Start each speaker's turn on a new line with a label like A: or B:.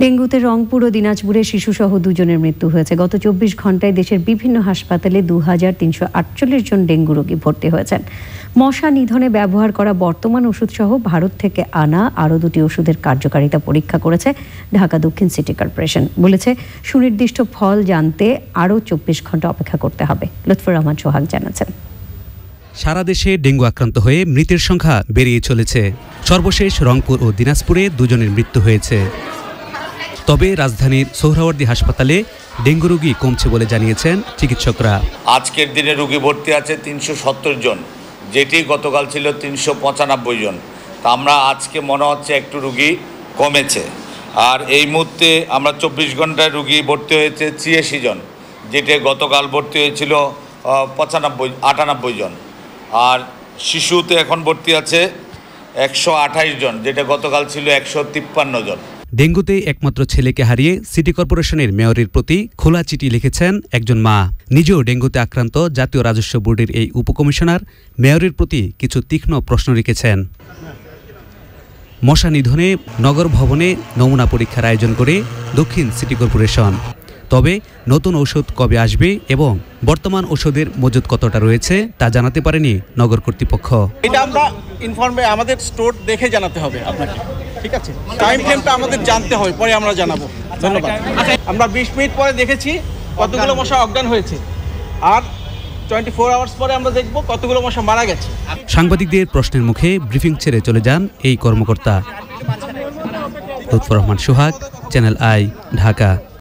A: ডেঙ্গুতে রংপুর ও দিনাজপুরে শিশুসহ দুজনের মৃত্যু হয়েছে গত চব্বিশ ঘন্টায় দেশের বিভিন্ন হাসপাতালে দু তিনশো আটচল্লিশ জন ডেঙ্গু রোগী ভর্তি হয়েছেন মশা নিধনে ব্যবহার করা বর্তমান ওষুধসহ ভারত থেকে আনা আরও দুটি ওষুধের কার্যকারিতা পরীক্ষা করেছে ঢাকা দক্ষিণ সিটি কর্পোরেশন বলেছে সুনির্দিষ্ট ফল জানতে আরও চব্বিশ ঘন্টা অপেক্ষা করতে হবে লুৎফুর রহমান সোহাগ জানাচ্ছেন
B: সারা দেশে ডেঙ্গু আক্রান্ত হয়ে মৃতের সংখ্যা বেড়িয়ে চলেছে সর্বশেষ রংপুর ও দিনাজপুরে দুজনের মৃত্যু হয়েছে তবে রাজধানীর সোহরাওয়ার্দী হাসপাতালে ডেঙ্গু রোগী কমছে বলে জানিয়েছেন চিকিৎসকরা
C: আজকের দিনে রোগী ভর্তি আছে তিনশো সত্তর জন যেটি গতকাল ছিল তিনশো পঁচানব্বই জন তা আমরা আজকে মনে হচ্ছে একটু রুগী কমেছে আর এই মুহূর্তে আমরা চব্বিশ ঘন্টায় রুগী ভর্তি হয়েছে ছিয়াশি জন যেটি গতকাল ভর্তি হয়েছিল পঁচানব্বই আটানব্বই জন আর শিশুতে এখন ভর্তি আছে একশো আঠাশ জন যেটা গতকাল ছিল একশো তিপ্পান্ন জন
B: ডেঙ্গুতে একমাত্র ছেলেকে হারিয়ে সিটি কর্পোরেশনের মেয়রের প্রতি খোলা চিঠি লিখেছেন একজন মা নিজেও ডেঙ্গুতে আক্রান্ত জাতীয় রাজস্ব বোর্ডের এই উপকমিশনার মেয়রের প্রতি কিছু তীক্ষ্ণ প্রশ্ন রেখেছেন মশা নিধনে নগর ভবনে নমুনা পরীক্ষার আয়োজন করে দক্ষিণ সিটি কর্পোরেশন তবে নতুন ওষুধ কবে আসবে এবং বর্তমান ওষুধের মজুদ কতটা রয়েছে তা জানাতে পারেনি নগর কর্তৃপক্ষ
D: এটা আমরা ইনফর্মে আমাদের স্টোর দেখে জানাতে হবে আপনাকে ঠিক আছে টাইম ফ্রেমটা আমাদের জানতে হয় পরে আমরা জানাবো ধন্যবাদ আমরা বিশ মিনিট পরে দেখেছি কতগুলো মশা অজ্ঞান হয়েছে আর টোয়েন্টি ফোর আওয়ার্স পরে আমরা দেখব কতগুলো মশা মারা গেছে
B: সাংবাদিকদের প্রশ্নের মুখে ব্রিফিং ছেড়ে চলে যান এই কর্মকর্তা লুৎফর রহমান সোহাগ চ্যানেল আই ঢাকা